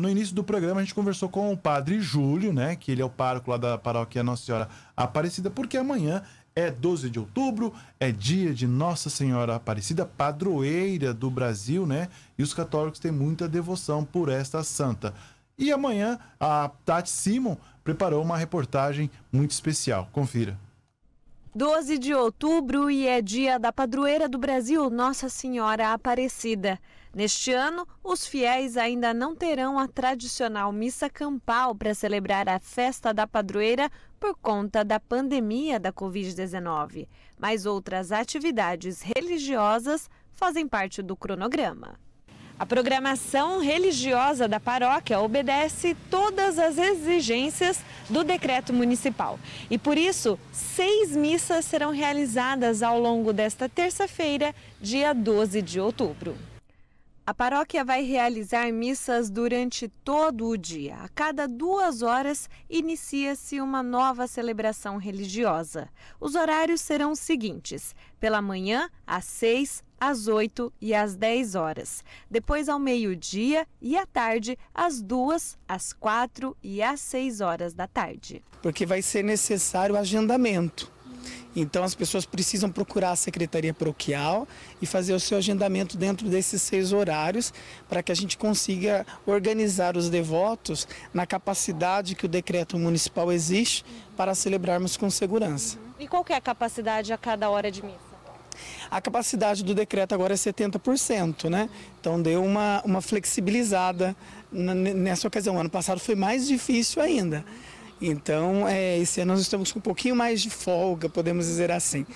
No início do programa, a gente conversou com o padre Júlio, né? Que ele é o pároco lá da paróquia Nossa Senhora Aparecida, porque amanhã é 12 de outubro, é dia de Nossa Senhora Aparecida, padroeira do Brasil, né? E os católicos têm muita devoção por esta santa. E amanhã, a Tati Simon preparou uma reportagem muito especial. Confira. 12 de outubro e é dia da padroeira do Brasil, Nossa Senhora Aparecida. Neste ano, os fiéis ainda não terão a tradicional missa campal para celebrar a festa da padroeira por conta da pandemia da Covid-19. Mas outras atividades religiosas fazem parte do cronograma. A programação religiosa da paróquia obedece todas as exigências do decreto municipal. E por isso, seis missas serão realizadas ao longo desta terça-feira, dia 12 de outubro. A paróquia vai realizar missas durante todo o dia. A cada duas horas inicia-se uma nova celebração religiosa. Os horários serão os seguintes: pela manhã, às 6, às 8 e às 10 horas. Depois, ao meio-dia e à tarde, às 2, às 4 e às 6 horas da tarde. Porque vai ser necessário o agendamento então as pessoas precisam procurar a Secretaria Paroquial e fazer o seu agendamento dentro desses seis horários para que a gente consiga organizar os devotos na capacidade que o decreto municipal existe para celebrarmos com segurança. Uhum. E qual é a capacidade a cada hora de missa? A capacidade do decreto agora é 70%, né? Então deu uma, uma flexibilizada nessa ocasião. ano passado foi mais difícil ainda. Então, é, esse ano nós estamos com um pouquinho mais de folga, podemos dizer assim.